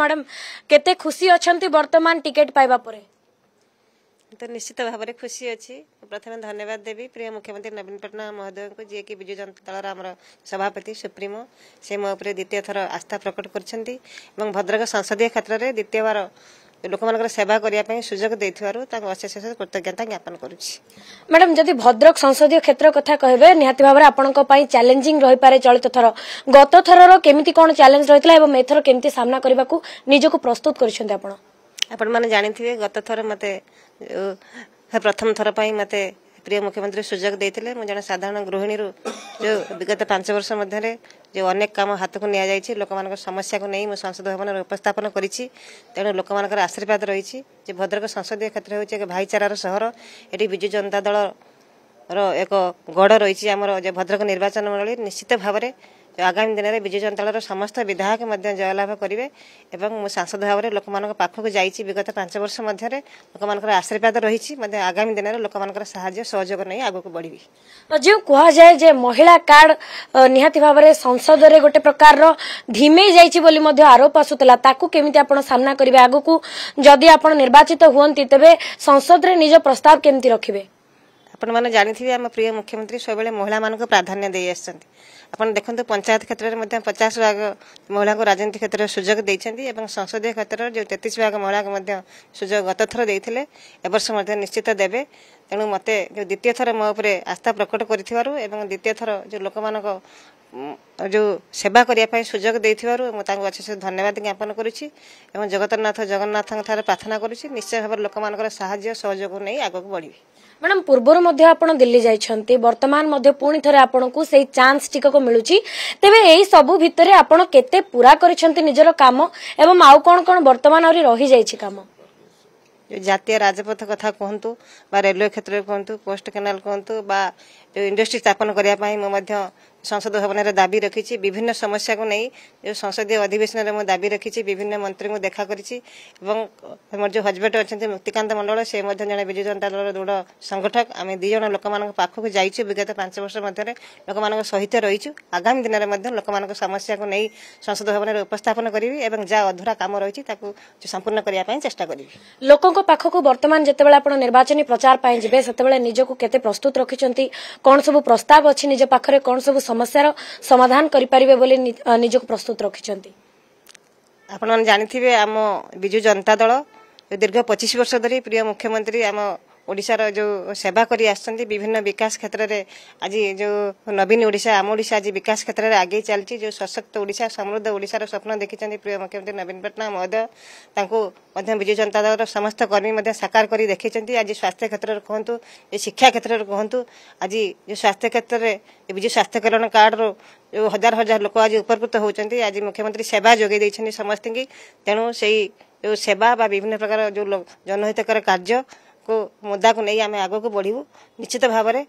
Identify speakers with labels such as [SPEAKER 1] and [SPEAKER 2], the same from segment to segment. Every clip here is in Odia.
[SPEAKER 1] ମ୍ୟାଡ଼ାମ କେତେ ଖୁସି ଅଛନ୍ତି ବର୍ତ୍ତମାନ ଟିକେଟ ପାଇବା ପରେ
[SPEAKER 2] ତ ନିଶ୍ଚିତ ଭାବରେ ଖୁସି ଅଛି ପ୍ରଥମେ ଧନ୍ୟବାଦ ଦେବି ପ୍ରିୟ ମୁଖ୍ୟମନ୍ତ୍ରୀ ନବୀନ ପଟ୍ଟନାୟକ ମହୋଦୟଙ୍କୁ ଯିଏକି ବିଜୁ ଜନତା ଦଳର ଆମର ସଭାପତି ସୁପ୍ରିମୋ ସେ ମୋ ଉପରେ ଦ୍ୱିତୀୟ ଥର ଆସ୍ଥା ପ୍ରକଟ କରିଛନ୍ତି ଏବଂ ଭଦ୍ରକ ସଂସଦୀୟ କ୍ଷେତ୍ରରେ ଦ୍ୱିତୀୟବାର ଲୋକମାନଙ୍କର ସେବା କରିବା ପାଇଁ ସୁଯୋଗ ଦେଇଥିବାରୁ ତାଙ୍କୁ ଅଶେଷ ଅଶେଷ କୃତଜ୍ଞତା ଜ୍ଞାପନ କରୁଛି
[SPEAKER 1] ମ୍ୟାଡ଼ାମ୍ ଯଦି ଭଦ୍ରକ ସଂସଦୀୟ କ୍ଷେତ୍ର କଥା କହିବେ ନିହାତି ଭାବରେ ଆପଣଙ୍କ ପାଇଁ ଚ୍ୟାଲେଞ୍ଜିଂ ରହିପାରେ ଚଳିତ ଥର ଗତ ଥରର କେମିତି କ'ଣ ଚ୍ୟାଲେଞ୍ଜ ରହିଥିଲା ଏବଂ ଏଥର କେମିତି ସାମ୍ନା କରିବାକୁ ନିଜକୁ ପ୍ରସ୍ତୁତ କରିଛନ୍ତି ଆପଣ
[SPEAKER 2] ଆପଣମାନେ ଜାଣିଥିବେ ଗତ ଥର ମୋତେ ପ୍ରଥମ ଥର ପାଇଁ ମୋତେ ପ୍ରିୟ ମୁଖ୍ୟମନ୍ତ୍ରୀ ସୁଯୋଗ ଦେଇଥିଲେ ମୁଁ ଜଣେ ସାଧାରଣ ଗୃହିଣୀରୁ ଯେଉଁ ବିଗତ ପାଞ୍ଚ ବର୍ଷ ମଧ୍ୟରେ ଯେଉଁ ଅନେକ କାମ ହାତକୁ ନିଆଯାଇଛି ଲୋକମାନଙ୍କ ସମସ୍ୟାକୁ ନେଇ ମୁଁ ସଂସଦ ଭବନରେ ଉପସ୍ଥାପନ କରିଛି ତେଣୁ ଲୋକମାନଙ୍କର ଆଶୀର୍ବାଦ ରହିଛି ଯେ ଭଦ୍ରକ ସଂସଦୀୟ କ୍ଷେତ୍ର ହେଉଛି ଏକ ଭାଇଚାରାର ସହର ଏଠି ବିଜୁ ଜନତା ଦଳର ଏକ ଗଡ଼ ରହିଛି ଆମର ଯେ ଭଦ୍ରକ ନିର୍ବାଚନ ମଣ୍ଡଳୀ ନିଶ୍ଚିତ ଭାବରେ ଆଗାମୀ ଦିନରେ ବିଜୁ ଜନତା ଦଳର ସମସ୍ତ ବିଧାୟକ ମଧ୍ୟ ଜୟଲାଭ କରିବେ ଏବଂ ମୁଁ ସାଂସଦ ଭାବରେ ଲୋକମାନଙ୍କ ପାଖକୁ ଯାଇଛି ବିଗତ ପାଞ୍ଚ ବର୍ଷ ମଧ୍ୟରେ ଲୋକମାନଙ୍କର ଆଶୀର୍ବାଦ ରହିଛି ମଧ୍ୟ ଆଗାମୀ ଦିନରେ ଲୋକମାନଙ୍କର ସାହାଯ୍ୟ ସହଯୋଗ ନେଇ ଆଗକୁ ବଢ଼ିବି
[SPEAKER 1] ଯେଉଁ କୁହାଯାଏ ଯେ ମହିଳା କାର୍ଡ ନିହାତି ଭାବରେ ସଂସଦରେ ଗୋଟେ ପ୍ରକାରର ଧିମେଇ ଯାଇଛି ବୋଲି ମଧ୍ୟ ଆରୋପ ଆସୁଥିଲା ତାକୁ କେମିତି ଆପଣ ସାମ୍ନା କରିବେ ଆଗକୁ ଯଦି ଆପଣ ନିର୍ବାଚିତ ହୁଅନ୍ତି ତେବେ ସଂସଦରେ ନିଜ ପ୍ରସ୍ତାବ କେମିତି ରଖିବେ
[SPEAKER 2] ଆପଣମାନେ ଜାଣିଥିବେ ଆମ ପ୍ରିୟ ମୁଖ୍ୟମନ୍ତ୍ରୀ ସବୁବେଳେ ମହିଳାମାନଙ୍କୁ ପ୍ରାଧାନ୍ୟ ଦେଇ ଆସିଛନ୍ତି ଆପଣ ଦେଖନ୍ତୁ ପଞ୍ଚାୟତ କ୍ଷେତ୍ରରେ ମଧ୍ୟ ପଚାଶ ଭାଗ ମହିଳାଙ୍କୁ ରାଜନୀତି କ୍ଷେତ୍ରରେ ସୁଯୋଗ ଦେଇଛନ୍ତି ଏବଂ ସଂସଦୀୟ କ୍ଷେତ୍ରରେ ଯେଉଁ ତେତିଶ ଭାଗ ମହିଳାଙ୍କୁ ମଧ୍ୟ ସୁଯୋଗ ଗତ ଥର ଦେଇଥିଲେ ଏବର୍ଷ ମଧ୍ୟ ନିଶ୍ଚିତ ଦେବେ ତେଣୁ ମୋତେ ଯେଉଁ ଦ୍ୱିତୀୟ ଥର ମୋ ଉପରେ ଆସ୍ଥା ପ୍ରକଟ କରିଥିବାରୁ ଏବଂ ଦ୍ୱିତୀୟ ଥର ଯେଉଁ ଲୋକମାନଙ୍କ ଯେଉଁ ସେବା କରିବା ପାଇଁ ସୁଯୋଗ ଦେଇଥିବାରୁ ମୁଁ ତାଙ୍କୁ ଅଶେଷ ଧନ୍ୟବାଦ ଜ୍ଞାପନ କରୁଛି ଏବଂ ଜଗତନ୍ନାଥ ଜଗନ୍ନାଥଙ୍କ ଠାରେ ପ୍ରାର୍ଥନା କରୁଛି ନିଶ୍ଚୟ ଭାବରେ ଲୋକମାନଙ୍କର ସାହାଯ୍ୟ ସହଯୋଗକୁ ନେଇ ଆଗକୁ ବଢ଼ିବି
[SPEAKER 1] ମ୍ୟାଡ଼ାମ ପୂର୍ବରୁ ମଧ୍ୟ ଆପଣ ଦିଲ୍ଲୀ ଯାଇଛନ୍ତି ବର୍ତ୍ତମାନ ମଧ୍ୟ ପୁଣି ଥରେ ଆପଣଙ୍କୁ ସେଇ ଚାନ୍ସ ଟିକକ ମିଳୁଛି ତେବେ ଏହି ସବୁ ଭିତରେ ଆପଣ କେତେ ପୁରା କରିଛନ୍ତି ନିଜର କାମ ଏବଂ ଆଉ କ'ଣ କ'ଣ ବର୍ତ୍ତମାନ ଆହୁରି ରହିଯାଇଛି କାମ
[SPEAKER 2] ଜାତୀୟ ରାଜପଥ କଥା କୁହନ୍ତୁ ବା ରେଲୱେ କ୍ଷେତ୍ରରେ କୁହନ୍ତୁ କୋଷ୍ଟ କେନାଲ କୁହନ୍ତୁ ବା ଯୋଉ ଇଣ୍ଡଷ୍ଟ୍ରି ସ୍ଥାପନ କରିବା ପାଇଁ ମୁଁ ମଧ୍ୟ সংসদ ভবনের দাবি রাখিছি বিভিন্ন সমস্যাকে নেই সংসদীয় অধিবেশনের মু দাবি রাখিছি বিভিন্ন মন্ত্রী দেখা করেছি এবং আমার যে হজবেট অনেক মুক্তিকান্ত মন্ডল সে জন বিজু জনতা দলের দৃঢ় সংগঠক আমি দুই জন লোক পাখক যাইছু বিগত পাঁচ বর্ষ মধ্যে লোক সহিত রয়েছু আগামী দিনের মধ্যে লোক সমস্যাকে নেই সংসদ ভবনের উপস্থাপন করবি এবং যা অধুরা কাম রয়েছে তাকে সম্পূর্ণ
[SPEAKER 1] করা চেষ্টা করবি লোক পাখক বর্তমান যেত আপনার নির্বাচনী প্রচার পাই যাবে সেতবে নিজকে কেতে প্রস্তুত রাখি কোণ সব প্রস্তাব অনেক নিজ পাখে কোণ সব ସମସ୍ୟାର ସମାଧାନ କରିପାରିବେ ବୋଲି ନିଜକୁ ପ୍ରସ୍ତୁତ ରଖିଛନ୍ତି
[SPEAKER 2] ଆପଣମାନେ ଜାଣିଥିବେ ଆମ ବିଜୁ ଜନତା ଦଳ ଦୀର୍ଘ ପଚିଶ ବର୍ଷ ଧରି ପ୍ରିୟ ମୁଖ୍ୟମନ୍ତ୍ରୀ ଆମ ଓଡ଼ିଶାର ଯେଉଁ ସେବା କରି ଆସୁଛନ୍ତି ବିଭିନ୍ନ ବିକାଶ କ୍ଷେତ୍ରରେ ଆଜି ଯେଉଁ ନବୀନ ଓଡ଼ିଶା ଆମ ଓଡ଼ିଶା ଆଜି ବିକାଶ କ୍ଷେତ୍ରରେ ଆଗେଇ ଚାଲିଛି ଯେଉଁ ସଶକ୍ତ ଓଡ଼ିଶା ସମୃଦ୍ଧ ଓଡ଼ିଶାର ସ୍ୱପ୍ନ ଦେଖିଛନ୍ତି ପ୍ରିୟ ମୁଖ୍ୟମନ୍ତ୍ରୀ ନବୀନ ପଟ୍ଟନାୟକ ମହୋଦୟ ତାଙ୍କୁ ମଧ୍ୟ ବିଜୁ ଜନତା ଦଳର ସମସ୍ତ କର୍ମୀ ମଧ୍ୟ ସାକାର କରି ଦେଖିଛନ୍ତି ଆଜି ସ୍ୱାସ୍ଥ୍ୟ କ୍ଷେତ୍ରରେ କୁହନ୍ତୁ ଏ ଶିକ୍ଷା କ୍ଷେତ୍ରରେ କୁହନ୍ତୁ ଆଜି ଯେଉଁ ସ୍ୱାସ୍ଥ୍ୟ କ୍ଷେତ୍ରରେ ଏ ବିଜୁ ସ୍ୱାସ୍ଥ୍ୟ କଲ୍ୟାଣ କାର୍ଡ଼ରୁ ଯେଉଁ ହଜାର ହଜାର ଲୋକ ଆଜି ଉପକୃତ ହେଉଛନ୍ତି ଆଜି ମୁଖ୍ୟମନ୍ତ୍ରୀ ସେବା ଯୋଗାଇ ଦେଇଛନ୍ତି ସମସ୍ତଙ୍କୁ ତେଣୁ ସେଇ ଯେଉଁ ସେବା ବା ବିଭିନ୍ନ ପ୍ରକାର ଯେଉଁ ଜନହିତକର କାର୍ଯ୍ୟ କୁ ମୁଦାକୁ ନେଇ ଆମେ ଆଗକୁ ବଢ଼ିବୁ ନିଶ୍ଚିତ ଭାବରେ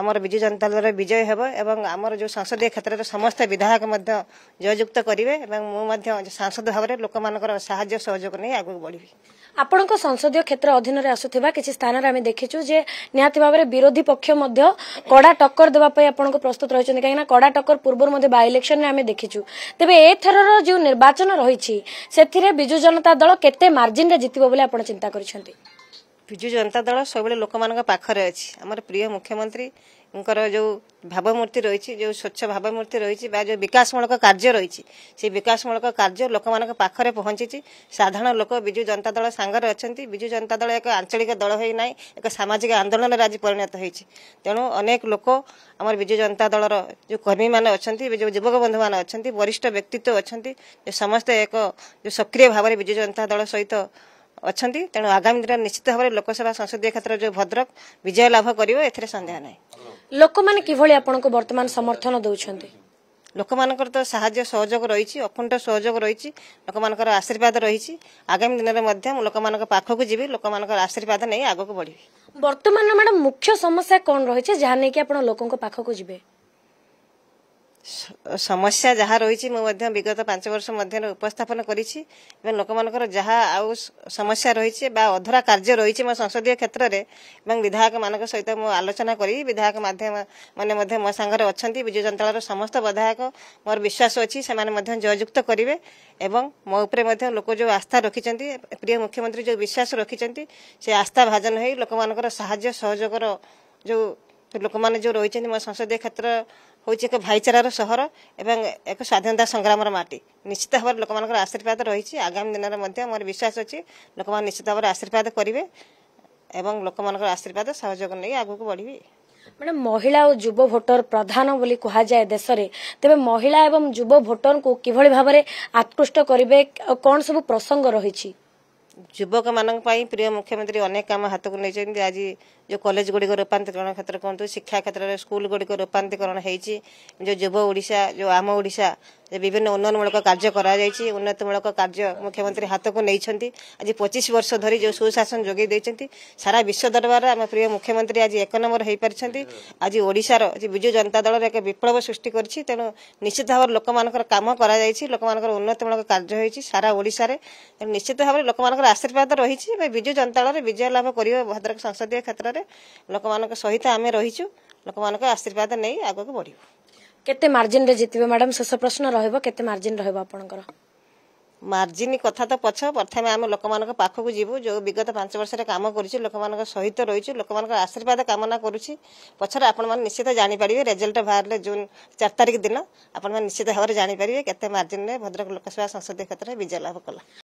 [SPEAKER 2] ଆମର ବିଜୁ ଜନତା ଦଳର ବିଜୟ ହେବ ଏବଂ ଆମର ଯେଉଁ ସଂସଦୀୟ କ୍ଷେତ୍ରରେ ସମସ୍ତ ବିଧାୟକ ମଧ୍ୟ ଜୟଯୁକ୍ତ କରିବେ ଏବଂ ମୁଁ ମଧ୍ୟ ସାଂସଦ ଭାବରେ ଲୋକମାନଙ୍କର
[SPEAKER 1] ସାହାଯ୍ୟ ସହଯୋଗ ନେଇ ଆଗକୁ ବଢ଼ିବି ଆପଣଙ୍କ ସଂସଦୀୟ କ୍ଷେତ୍ର ଅଧୀନରେ ଆସୁଥିବା କିଛି ସ୍ଥାନରେ ଆମେ ଦେଖିଛୁ ଯେ ନିହାତି ଭାବରେ ବିରୋଧୀ ପକ୍ଷ ମଧ୍ୟ କଡ଼ା ଟକ୍କର ଦେବା ପାଇଁ ଆପଣଙ୍କୁ ପ୍ରସ୍ତୁତ ରହିଛନ୍ତି କାହିଁକି ନା କଡ଼ା ଟକ୍କର ପୂର୍ବରୁ ମଧ୍ୟ ବାଇ ଇଲେକ୍ସନରେ ଆମେ ଦେଖିଛୁ ତେବେ ଏଥରର ଯେଉଁ ନିର୍ବାଚନ ରହିଛି ସେଥିରେ ବିଜୁ ଜନତା ଦଳ କେତେ ମାର୍ଜିନରେ ଜିତିବ ବୋଲି ଆପଣ ଚିନ୍ତା କରିଛନ୍ତି
[SPEAKER 2] ବିଜୁ ଜନତା ଦଳ ସବୁବେଳେ ଲୋକମାନଙ୍କ ପାଖରେ ଅଛି ଆମର ପ୍ରିୟ ମୁଖ୍ୟମନ୍ତ୍ରୀଙ୍କର ଯେଉଁ ଭାବମୂର୍ତ୍ତି ରହିଛି ଯେଉଁ ସ୍ୱଚ୍ଛ ଭାବମୂର୍ତ୍ତି ରହିଛି ବା ଯେଉଁ ବିକାଶମୂଳକ କାର୍ଯ୍ୟ ରହିଛି ସେଇ ବିକାଶମୂଳକ କାର୍ଯ୍ୟ ଲୋକମାନଙ୍କ ପାଖରେ ପହଞ୍ଚିଛି ସାଧାରଣ ଲୋକ ବିଜୁ ଜନତା ଦଳ ସାଙ୍ଗରେ ଅଛନ୍ତି ବିଜୁ ଜନତା ଦଳ ଏକ ଆଞ୍ଚଳିକ ଦଳ ହୋଇନାହିଁ ଏକ ସାମାଜିକ ଆନ୍ଦୋଳନରେ ଆଜି ପରିଣତ ହୋଇଛି ତେଣୁ ଅନେକ ଲୋକ ଆମର ବିଜୁ ଜନତା ଦଳର ଯେଉଁ କର୍ମୀମାନେ ଅଛନ୍ତି ଯେଉଁ ଯୁବକ ବନ୍ଧୁମାନେ ଅଛନ୍ତି ବରିଷ୍ଠ ବ୍ୟକ୍ତିତ୍ୱ ଅଛନ୍ତି ସମସ୍ତେ ଏକ ଯେଉଁ ସକ୍ରିୟ ଭାବରେ ବିଜୁ ଜନତା ଦଳ ସହିତ ଅଛନ୍ତି ତେଣୁ ଆଗାମୀ ଦିନରେ ନିଶ୍ଚିତ ଭାବରେ ଲୋକସଭା ସଂସଦୀୟ କ୍ଷେତ୍ରରେ ଯେଉଁ ଭଦ୍ରକ ବିଜୟ ଲାଭ କରିବ ଏଥିରେ ସନ୍ଦେହ ନାହିଁ ଲୋକମାନେ କିଭଳି ଆପଣଙ୍କୁ ବର୍ତ୍ତମାନ ସମର୍ଥନ ଦେଉଛନ୍ତି ଲୋକମାନଙ୍କର ତ ସାହାଯ୍ୟ ସହଯୋଗ ରହିଛି ଅଖଣ୍ଡ ସହଯୋଗ ରହିଛି ଲୋକମାନଙ୍କର ଆଶୀର୍ବାଦ ରହିଛି ଆଗାମୀ ଦିନରେ ମଧ୍ୟ ମୁଁ ଲୋକମାନଙ୍କ ପାଖକୁ ଯିବି ଲୋକମାନଙ୍କର ଆଶୀର୍ବାଦ ନେଇ ଆଗକୁ ବଢିବି
[SPEAKER 1] ବର୍ତ୍ତମାନ ମ୍ୟାଡମ୍ ମୁଖ୍ୟ ସମସ୍ୟା କ'ଣ ରହିଛି ଯାହା ନେଇକି ଆପଣ ଲୋକଙ୍କ ପାଖକୁ ଯିବେ
[SPEAKER 2] ସମସ୍ୟା ଯାହା ରହିଛି ମୁଁ ମଧ୍ୟ ବିଗତ ପାଞ୍ଚ ବର୍ଷ ମଧ୍ୟରେ ଉପସ୍ଥାପନ କରିଛି ଏବଂ ଲୋକମାନଙ୍କର ଯାହା ଆଉ ସମସ୍ୟା ରହିଛି ବା ଅଧୁରା କାର୍ଯ୍ୟ ରହିଛି ମୋ ସଂସଦୀୟ କ୍ଷେତ୍ରରେ ଏବଂ ବିଧାୟକମାନଙ୍କ ସହିତ ମୁଁ ଆଲୋଚନା କରି ବିଧାୟକ ମାଧ୍ୟମ ମାନେ ମଧ୍ୟ ମୋ ସାଙ୍ଗରେ ଅଛନ୍ତି ବିଜୁ ଜନତା ଦଳର ସମସ୍ତ ବିଧାୟକ ମୋର ବିଶ୍ୱାସ ଅଛି ସେମାନେ ମଧ୍ୟ ଜୟଯୁକ୍ତ କରିବେ ଏବଂ ମୋ ଉପରେ ମଧ୍ୟ ଲୋକ ଯେଉଁ ଆସ୍ଥା ରଖିଛନ୍ତି ପ୍ରିୟ ମୁଖ୍ୟମନ୍ତ୍ରୀ ଯେଉଁ ବିଶ୍ୱାସ ରଖିଛନ୍ତି ସେ ଆସ୍ଥା ଭାଜନ ହୋଇ ଲୋକମାନଙ୍କର ସାହାଯ୍ୟ ସହଯୋଗର ଯେଉଁ ଲୋକମାନେ ଯେଉଁ ରହିଛନ୍ତି ମୋ ସଂସଦୀୟ କ୍ଷେତ୍ର ହେଉଛି ଏକ ଭାଇଚାରାର ସହର ଏବଂ ଏକ ସ୍ୱାଧୀନତା ସଂଗ୍ରାମର ମାଟି ନିଶ୍ଚିତ ଭାବରେ ଲୋକମାନଙ୍କର ଆଶୀର୍ବାଦ ରହିଛି ଆଗାମୀ ଦିନରେ ମଧ୍ୟ ମୋର ବିଶ୍ୱାସ ଅଛି ଲୋକମାନେ ନିଶ୍ଚିତ ଭାବରେ ଆଶୀର୍ବାଦ କରିବେ ଏବଂ ଲୋକମାନଙ୍କର ଆଶୀର୍ବାଦ ସହଯୋଗ ନେଇ ଆଗକୁ ବଢିବେ
[SPEAKER 1] ମାନେ ମହିଳା ଓ ଯୁବ ଭୋଟର ପ୍ରଧାନ ବୋଲି କୁହାଯାଏ ଦେଶରେ ତେବେ ମହିଳା ଏବଂ ଯୁବ ଭୋଟରଙ୍କୁ କିଭଳି ଭାବରେ ଆକୃଷ୍ଟ କରିବେ କଣ ସବୁ ପ୍ରସଙ୍ଗ ରହିଛି
[SPEAKER 2] ଯୁବକମାନଙ୍କ ପାଇଁ ପ୍ରିୟ ମୁଖ୍ୟମନ୍ତ୍ରୀ ଅନେକ କାମ ହାତକୁ ନେଇଛନ୍ତି ଆଜି ଯେଉଁ କଲେଜ ଗୁଡ଼ିକ ରୂପାନ୍ତରଣ କ୍ଷେତ୍ରରେ କୁହନ୍ତୁ ଶିକ୍ଷା କ୍ଷେତ୍ରରେ ସ୍କୁଲ ଗୁଡ଼ିକ ରୂପାନ୍ତରଣ ହେଇଛି ଯେଉଁ ଯୁବ ଓଡ଼ିଶା ଯେଉଁ ଆମ ଓଡ଼ିଶା ଯେ ବିଭିନ୍ନ ଉନ୍ନୟନମୂଳକ କାର୍ଯ୍ୟ କରାଯାଇଛି ଉନ୍ନତିମୂଳକ କାର୍ଯ୍ୟ ମୁଖ୍ୟମନ୍ତ୍ରୀ ହାତକୁ ନେଇଛନ୍ତି ଆଜି ପଚିଶ ବର୍ଷ ଧରି ଯେଉଁ ସୁଶାସନ ଯୋଗାଇ ଦେଇଛନ୍ତି ସାରା ବିଶ୍ୱ ଦରବାରରେ ଆମ ପ୍ରିୟ ମୁଖ୍ୟମନ୍ତ୍ରୀ ଆଜି ଏକ ନମ୍ବର ହୋଇପାରିଛନ୍ତି ଆଜି ଓଡ଼ିଶାର ବିଜୁ ଜନତା ଦଳର ଏକ ବିପ୍ଳବ ସୃଷ୍ଟି କରିଛି ତେଣୁ ନିଶ୍ଚିତ ଭାବରେ ଲୋକମାନଙ୍କର କାମ କରାଯାଇଛି ଲୋକମାନଙ୍କର ଉନ୍ନତିମୂଳକ କାର୍ଯ୍ୟ ହୋଇଛି ସାରା ଓଡ଼ିଶାରେ ତେଣୁ ନିଶ୍ଚିତ ଭାବରେ ଲୋକମାନଙ୍କର ଆଶୀର୍ବାଦ ରହିଛି ଏବେ ବିଜୁ ଜନତା ଦଳରେ ବିଜୟ ଲାଭ କରିବ ଭଦ୍ରକ ସଂସଦୀୟ କ୍ଷେତ୍ରରେ ଲୋକମାନଙ୍କ ସହିତ ଆମେ ରହିଛୁ ଲୋକମାନଙ୍କ ଆଶୀର୍ବାଦ ନେଇ ଆଗକୁ ବଢ଼ିବୁ କେତେ
[SPEAKER 1] ମାର୍ଜିନରେ ଜିତିବେ ମ୍ୟାଡମ୍ ଶେଷ ପ୍ରଶ୍ନ ରହିବ କେତେ ମାର୍ଜିନ ରହିବ ଆପଣଙ୍କର
[SPEAKER 2] ମାର୍ଜିନ କଥା ତ ପଛ ପ୍ରଥମେ ଆମେ ଲୋକମାନଙ୍କ ପାଖକୁ ଯିବୁ ଯୋଉ ବିଗତ ପାଞ୍ଚ ବର୍ଷରେ କାମ କରୁଛୁ ଲୋକମାନଙ୍କ ସହିତ ରହିଛୁ ଲୋକମାନଙ୍କ ଆଶୀର୍ବାଦ କାମନା କରୁଛି ପଛରେ ଆପଣମାନେ ନିଶ୍ଚିତ ଜାଣିପାରିବେ ରେଜଲ୍ଟ ବାହାରିଲେ ଜୁନ୍ ଚାରି ତାରିଖ ଦିନ ଆପଣମାନେ ନିଶ୍ଚିତ ଭାବରେ ଜାଣିପାରିବେ କେତେ ମାର୍ଜିନରେ ଭଦ୍ରକ ଲୋକସଭା ସଂସଦୀୟ କ୍ଷେତ୍ରରେ ବିଜୟ ଲାଭ କଲା